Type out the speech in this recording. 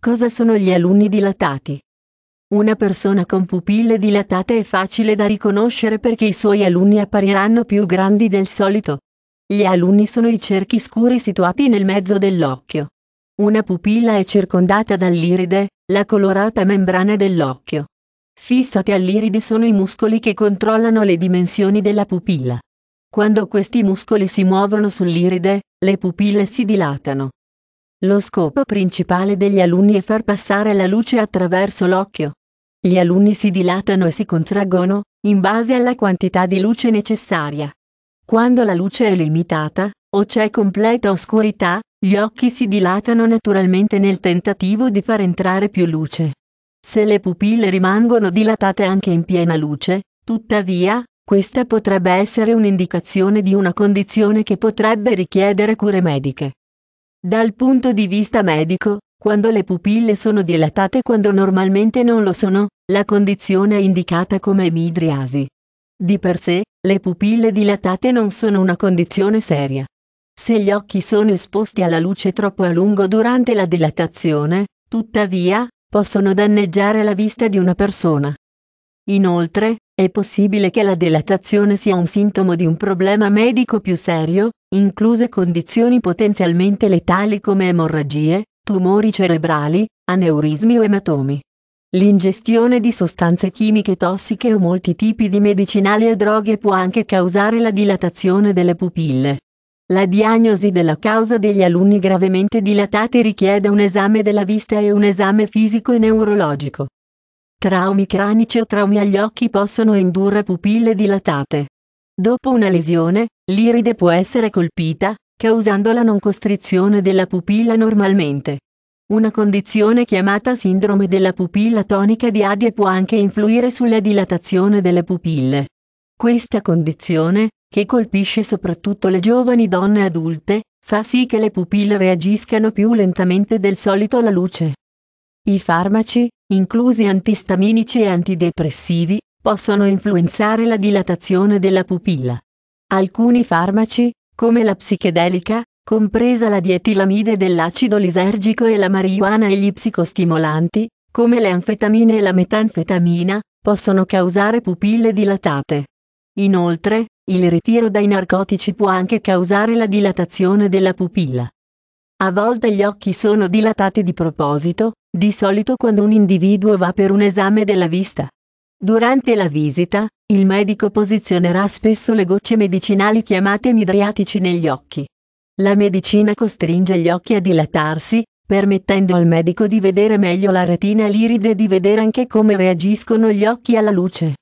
Cosa sono gli alunni dilatati? Una persona con pupille dilatate è facile da riconoscere perché i suoi alunni appariranno più grandi del solito. Gli alunni sono i cerchi scuri situati nel mezzo dell'occhio. Una pupilla è circondata dall'iride, la colorata membrana dell'occhio. Fissati all'iride sono i muscoli che controllano le dimensioni della pupilla. Quando questi muscoli si muovono sull'iride, le pupille si dilatano. Lo scopo principale degli alunni è far passare la luce attraverso l'occhio. Gli alunni si dilatano e si contraggono, in base alla quantità di luce necessaria. Quando la luce è limitata, o c'è completa oscurità, gli occhi si dilatano naturalmente nel tentativo di far entrare più luce. Se le pupille rimangono dilatate anche in piena luce, tuttavia, questa potrebbe essere un'indicazione di una condizione che potrebbe richiedere cure mediche. Dal punto di vista medico, quando le pupille sono dilatate quando normalmente non lo sono, la condizione è indicata come emidriasi. Di per sé, le pupille dilatate non sono una condizione seria. Se gli occhi sono esposti alla luce troppo a lungo durante la dilatazione, tuttavia, possono danneggiare la vista di una persona. Inoltre, è possibile che la dilatazione sia un sintomo di un problema medico più serio, incluse condizioni potenzialmente letali come emorragie, tumori cerebrali, aneurismi o ematomi. L'ingestione di sostanze chimiche tossiche o molti tipi di medicinali e droghe può anche causare la dilatazione delle pupille. La diagnosi della causa degli alunni gravemente dilatati richiede un esame della vista e un esame fisico e neurologico. Traumi cranici o traumi agli occhi possono indurre pupille dilatate. Dopo una lesione, l'iride può essere colpita, causando la non costrizione della pupilla normalmente. Una condizione chiamata sindrome della pupilla tonica di Adie può anche influire sulla dilatazione delle pupille. Questa condizione, che colpisce soprattutto le giovani donne adulte, fa sì che le pupille reagiscano più lentamente del solito alla luce. I farmaci, inclusi antistaminici e antidepressivi, possono influenzare la dilatazione della pupilla. Alcuni farmaci, come la psichedelica, compresa la dietilamide dell'acido lisergico e la marijuana e gli psicostimolanti, come le anfetamine e la metanfetamina, possono causare pupille dilatate. Inoltre, il ritiro dai narcotici può anche causare la dilatazione della pupilla. A volte gli occhi sono dilatati di proposito, di solito quando un individuo va per un esame della vista. Durante la visita, il medico posizionerà spesso le gocce medicinali chiamate midriatici negli occhi. La medicina costringe gli occhi a dilatarsi, permettendo al medico di vedere meglio la retina l'iride e di vedere anche come reagiscono gli occhi alla luce.